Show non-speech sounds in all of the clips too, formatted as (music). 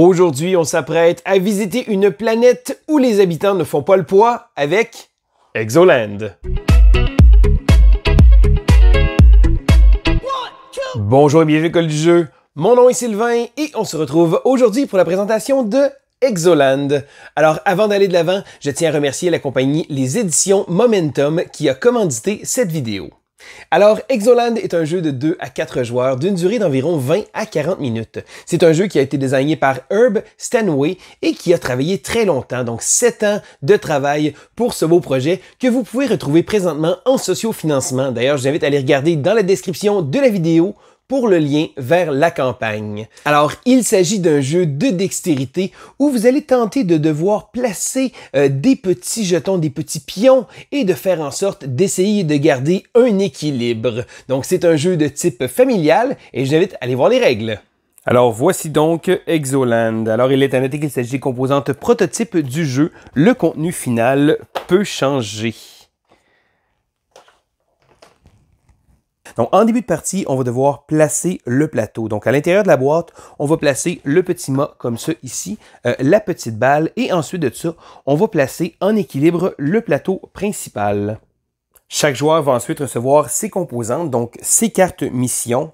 Aujourd'hui, on s'apprête à visiter une planète où les habitants ne font pas le poids avec Exoland. Bonjour et bienvenue à du jeu. Mon nom est Sylvain et on se retrouve aujourd'hui pour la présentation de Exoland. Alors avant d'aller de l'avant, je tiens à remercier la compagnie Les Éditions Momentum qui a commandité cette vidéo. Alors, Exoland est un jeu de 2 à 4 joueurs d'une durée d'environ 20 à 40 minutes. C'est un jeu qui a été désigné par Herb Stanway et qui a travaillé très longtemps, donc 7 ans de travail pour ce beau projet que vous pouvez retrouver présentement en sociofinancement. D'ailleurs, je vous invite à aller regarder dans la description de la vidéo pour le lien vers la campagne. Alors, il s'agit d'un jeu de dextérité où vous allez tenter de devoir placer euh, des petits jetons, des petits pions et de faire en sorte d'essayer de garder un équilibre. Donc, c'est un jeu de type familial et je vous invite à aller voir les règles. Alors voici donc Exoland. Alors il est à noter qu'il s'agit des composantes prototypes du jeu. Le contenu final peut changer. Donc, en début de partie, on va devoir placer le plateau. Donc, à l'intérieur de la boîte, on va placer le petit mât comme ça ici, euh, la petite balle, et ensuite de ça, on va placer en équilibre le plateau principal. Chaque joueur va ensuite recevoir ses composantes, donc ses cartes mission,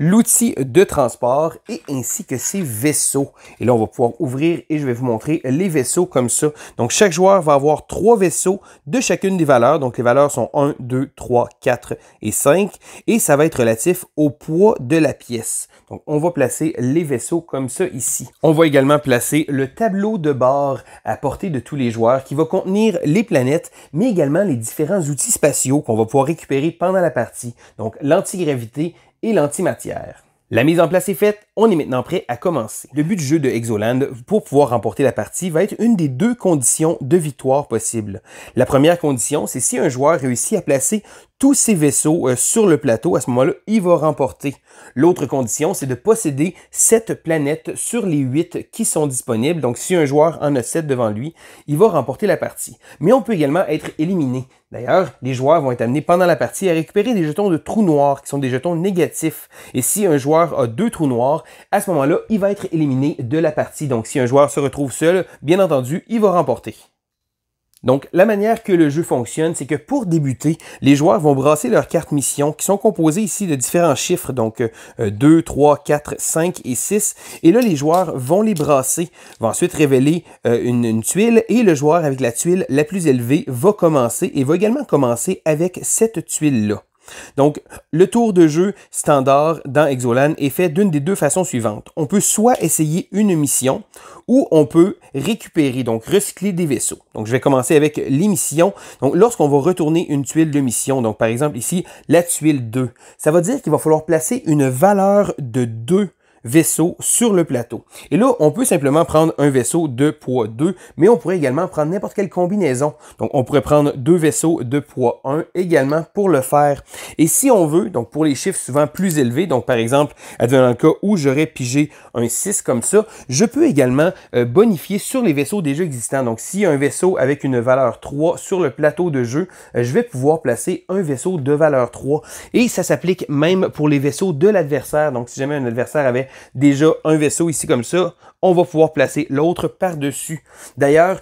l'outil de transport et ainsi que ses vaisseaux. Et là, on va pouvoir ouvrir et je vais vous montrer les vaisseaux comme ça. Donc, chaque joueur va avoir trois vaisseaux de chacune des valeurs. Donc, les valeurs sont 1, 2, 3, 4 et 5. Et ça va être relatif au poids de la pièce. Donc, on va placer les vaisseaux comme ça ici. On va également placer le tableau de bord à portée de tous les joueurs qui va contenir les planètes, mais également les différents outils spatiaux qu'on va pouvoir récupérer pendant la partie. Donc, l'antigravité et l'antimatière. La mise en place est faite, on est maintenant prêt à commencer. Le but du jeu de Exoland pour pouvoir remporter la partie va être une des deux conditions de victoire possibles. La première condition, c'est si un joueur réussit à placer tous ses vaisseaux euh, sur le plateau, à ce moment-là, il va remporter. L'autre condition, c'est de posséder 7 planètes sur les 8 qui sont disponibles. Donc, si un joueur en a 7 devant lui, il va remporter la partie. Mais on peut également être éliminé. D'ailleurs, les joueurs vont être amenés pendant la partie à récupérer des jetons de trous noirs, qui sont des jetons négatifs. Et si un joueur a deux trous noirs, à ce moment-là, il va être éliminé de la partie. Donc si un joueur se retrouve seul, bien entendu, il va remporter. Donc, la manière que le jeu fonctionne, c'est que pour débuter, les joueurs vont brasser leurs cartes mission qui sont composées ici de différents chiffres, donc 2, 3, 4, 5 et 6. Et là, les joueurs vont les brasser, vont ensuite révéler euh, une, tuile et le joueur avec la tuile la plus élevée va commencer et va également commencer avec cette tuile-là. Donc, le tour de jeu standard dans Exolan est fait d'une des deux façons suivantes. On peut soit essayer une mission ou on peut récupérer, donc recycler des vaisseaux. Donc, je vais commencer avec l'émission. Donc, lorsqu'on va retourner une tuile de mission, donc par exemple ici, la tuile 2, ça va dire qu'il va falloir placer une valeur de 2 vaisseau sur le plateau. Et là, on peut simplement prendre un vaisseau de poids 2, mais on pourrait également prendre n'importe quelle combinaison. Donc, on pourrait prendre deux vaisseaux de poids 1 également pour le faire. Et si on veut, donc pour les chiffres souvent plus élevés, donc par exemple, dans le cas où j'aurais pigé un 6 comme ça, je peux également euh, bonifier sur les vaisseaux déjà existants. Donc, s'il y a un vaisseau avec une valeur 3 sur le plateau de jeu, euh, je vais pouvoir placer un vaisseau de valeur 3. Et ça s'applique même pour les vaisseaux de l'adversaire. Donc, si jamais un adversaire avait déjà un vaisseau ici comme ça, on va pouvoir placer l'autre par-dessus. D'ailleurs,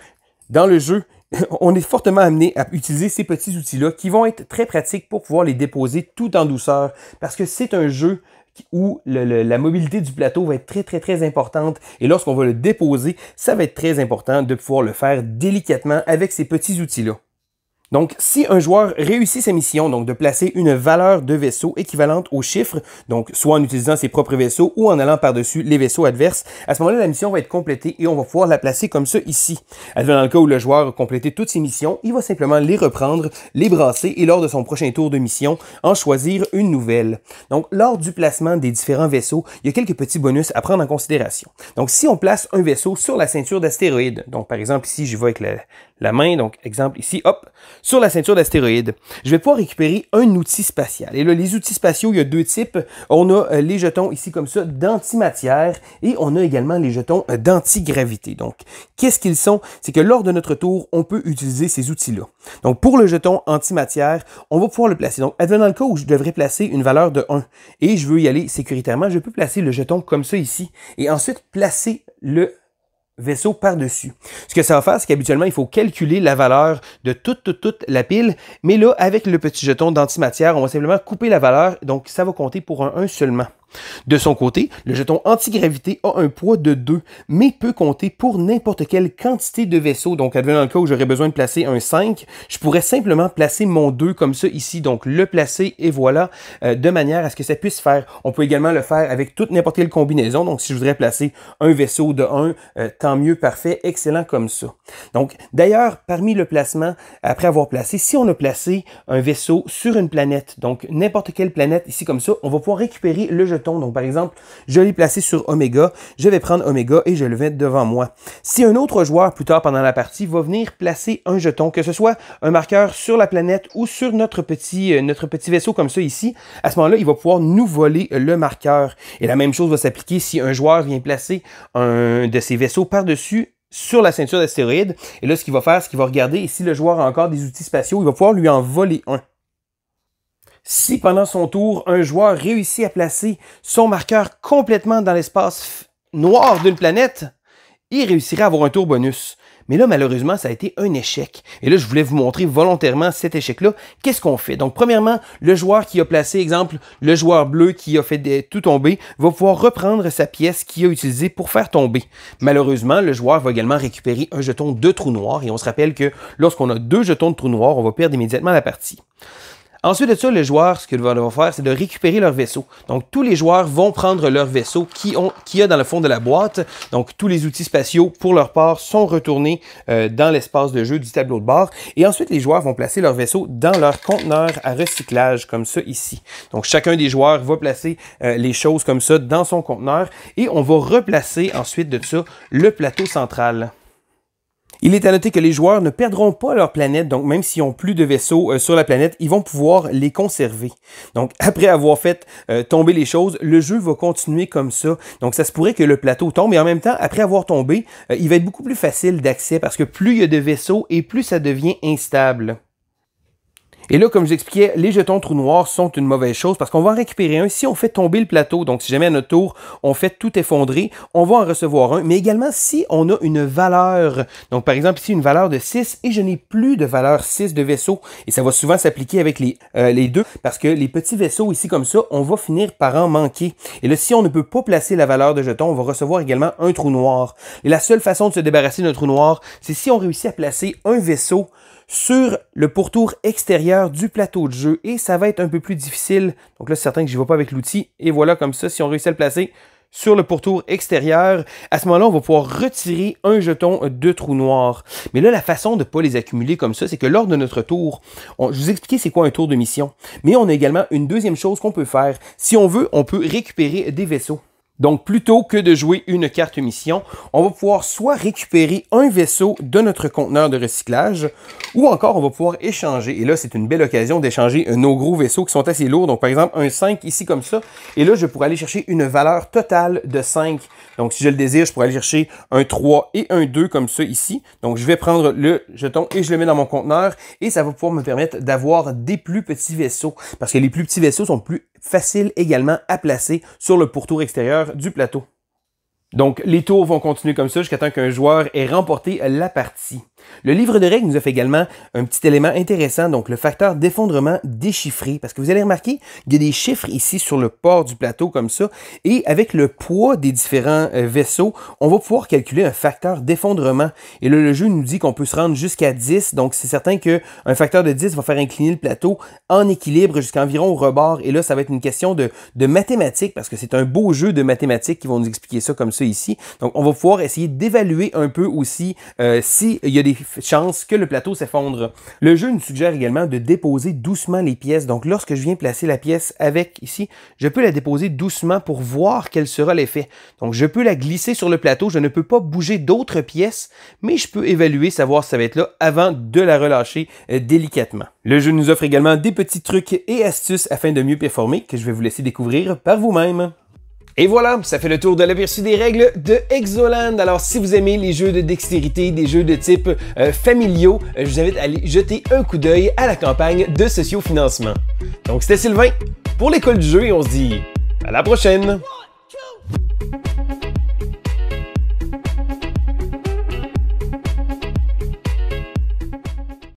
dans le jeu, (laughs) on est fortement amené à utiliser ces petits outils-là qui vont être très pratiques pour pouvoir les déposer tout en douceur parce que c'est un jeu où la mobilité du plateau va être très, très, très importante. Et lorsqu'on va le déposer, ça va être très important de pouvoir le faire délicatement avec ces petits outils-là. Donc, si un joueur réussit sa mission, donc de placer une valeur de vaisseau équivalente au chiffre, donc soit en utilisant ses propres vaisseaux ou en allant par-dessus les vaisseaux adverses, à ce moment-là, la mission va être complétée et on va pouvoir la placer comme ça ici. Dans le cas où le joueur a complété toutes ses missions, il va simplement les reprendre, les brasser et lors de son prochain tour de mission, en choisir une nouvelle. Donc, lors du placement des différents vaisseaux, il y a quelques petits bonus à prendre en considération. Donc, si on place un vaisseau sur la ceinture d'astéroïdes, donc par exemple ici, je vais avec la, la main, donc exemple ici, hop, sur la ceinture d'astéroïde, Je vais pouvoir récupérer un outil spatial. Et là, les outils spatiaux, il y a deux types. On a euh, les jetons ici comme ça d'antimatière et on a également les jetons euh, d'antigravité. Donc, qu'est-ce qu'ils sont? C'est que lors de notre tour, on peut utiliser ces outils-là. Donc, pour le jeton antimatière, on va pouvoir le placer. Donc, advenant le cas où je devrais placer une valeur de 1 et je veux y aller sécuritairement, je peux placer le jeton comme ça ici et ensuite placer le vaisseau par-dessus. Ce que ça va faire, c'est qu'habituellement, il faut calculer la valeur de toute, toute, la pile, mais là, avec le petit jeton d'antimatière, on va simplement couper la valeur, donc ça va compter pour un 1 seulement. De son côté, le jeton antigravité a un poids de 2, mais peut compter pour n'importe quelle quantité de vaisseau. Donc, advenant le cas où j'aurais besoin de placer un 5, je pourrais simplement placer mon 2 comme ça ici, donc le placer et voilà, euh, de manière à ce que ça puisse faire. On peut également le faire avec toute n'importe quelle combinaison. Donc, si je voudrais placer un vaisseau de 1, euh, tant mieux, parfait, excellent comme ça. Donc, d'ailleurs, parmi le placement, après avoir placé, si on a placé un vaisseau sur une planète, donc n'importe quelle planète ici comme ça, on va pouvoir récupérer le jeton donc, par exemple, je l'ai placé sur Omega. Je vais prendre Omega et je le vais devant moi. Si un autre joueur, plus tard pendant la partie, va venir placer un jeton, que ce soit un marqueur sur la planète ou sur notre petit, euh, notre petit vaisseau comme ça ici, à ce moment-là, il va pouvoir nous voler le marqueur. Et la même chose va s'appliquer si un joueur vient placer un de ses vaisseaux par-dessus sur la ceinture d'astéroïdes. Et là, ce qu'il va faire, c'est qu'il va regarder, et si le joueur a encore des outils spatiaux, il va pouvoir lui en voler un. Si pendant son tour, un joueur réussit à placer son marqueur complètement dans l'espace noir d'une planète, il réussira à avoir un tour bonus. Mais là, malheureusement, ça a été un échec. Et là, je voulais vous montrer volontairement cet échec-là. Qu'est-ce qu'on fait? Donc, premièrement, le joueur qui a placé, exemple, le joueur bleu qui a fait des, tout tomber, va pouvoir reprendre sa pièce qu'il a utilisée pour faire tomber. Malheureusement, le joueur va également récupérer un jeton de trou noir. Et on se rappelle que lorsqu'on a deux jetons de trou noir, on va perdre immédiatement la partie. Ensuite de ça, les joueurs, ce qu'ils vont faire, c'est de récupérer leur vaisseau. Donc, tous les joueurs vont prendre leur vaisseau qui ont, qui a dans le fond de la boîte. Donc, tous les outils spatiaux, pour leur part, sont retournés euh, dans l'espace de jeu du tableau de bord. Et ensuite, les joueurs vont placer leur vaisseau dans leur conteneur à recyclage, comme ça ici. Donc, chacun des joueurs va placer euh, les choses comme ça dans son conteneur et on va replacer ensuite de ça le plateau central. Il est à noter que les joueurs ne perdront pas leur planète, donc même s'ils ont plus de vaisseaux euh, sur la planète, ils vont pouvoir les conserver. Donc (laughs) après avoir fait euh, tomber les choses, le jeu va continuer comme ça. Donc ça se pourrait que le plateau tombe, et en même temps, après avoir tombé, euh, il va être beaucoup plus facile d'accès parce que plus il y a de vaisseaux et plus ça devient instable. Et là, comme j'expliquais, les jetons trous noirs sont une mauvaise chose parce qu'on va en récupérer un si on fait tomber le plateau. Donc, si jamais à notre tour, on fait tout effondrer, on va en recevoir un. Mais également, si on a une valeur, donc par exemple ici, une valeur de 6 et je n'ai plus de valeur 6 de vaisseau, et ça va souvent s'appliquer avec les, euh, les deux parce que les petits vaisseaux ici comme ça, on va finir par en manquer. Et là, si on ne peut pas placer la valeur de jeton, on va recevoir également un trou noir. Et la seule façon de se débarrasser d'un trou noir, c'est si on réussit à placer un vaisseau sur le pourtour extérieur du plateau de jeu et ça va être un peu plus difficile. Donc là, c'est certain que je n'y vais pas avec l'outil. Et voilà, comme ça, si on réussit à le placer sur le pourtour extérieur, à ce moment-là, on va pouvoir retirer un jeton de trou noir. Mais là, la façon de ne pas les accumuler comme ça, c'est que lors de notre tour, je vous expliquais c'est quoi un tour de mission. Mais on a également une deuxième chose qu'on peut faire. Si on veut, on peut récupérer des vaisseaux. Donc, plutôt que de jouer une carte mission, on va pouvoir soit récupérer un vaisseau de notre conteneur de recyclage, ou encore on va pouvoir échanger. Et là, c'est une belle occasion d'échanger nos gros vaisseaux qui sont assez lourds. Donc, par exemple, un 5 ici comme ça. Et là, je pourrais aller chercher une valeur totale de 5. Donc, si je le désire, je pourrais aller chercher un 3 et un 2 comme ça ici. Donc, je vais prendre le jeton et je le mets dans mon conteneur. Et ça va pouvoir me permettre d'avoir des plus petits vaisseaux. Parce que les plus petits vaisseaux sont plus facile également à placer sur le pourtour extérieur du plateau. Donc les tours vont continuer comme ça jusqu'à temps qu'un joueur ait remporté la partie. Le livre de règles nous a fait également un petit élément intéressant, donc le facteur d'effondrement déchiffré, parce que vous allez remarquer qu'il y a des chiffres ici sur le port du plateau comme ça, et avec le poids des différents euh, vaisseaux, on va pouvoir calculer un facteur d'effondrement. Et là, le jeu nous dit qu'on peut se rendre jusqu'à 10, donc c'est certain qu'un facteur de 10 va faire incliner le plateau en équilibre jusqu'à environ au rebord, et là, ça va être une question de, mathématiques, parce que c'est un beau jeu de mathématiques qui vont nous expliquer ça comme ça ici. Donc, on va pouvoir essayer d'évaluer un peu aussi euh, s'il y a des chance chances que le plateau s'effondre. Le jeu nous suggère également de déposer doucement les pièces. Donc lorsque je viens placer la pièce avec ici, je peux la déposer doucement pour voir quel sera l'effet. Donc je peux la glisser sur le plateau, je ne peux pas bouger d'autres pièces, mais je peux évaluer, savoir si ça va être là avant de la relâcher euh, délicatement. Le jeu nous offre également des petits trucs et astuces afin de mieux performer que je vais vous laisser découvrir par vous-même. Et voilà, ça fait le tour de l'aperçu des règles de Exoland. Alors si vous aimez les jeux de dextérité, des jeux de type euh, familiaux, euh, je vous invite à aller jeter un coup d'œil à la campagne de sociofinancement. Donc c'était Sylvain pour l'école du jeu et on se dit à la prochaine!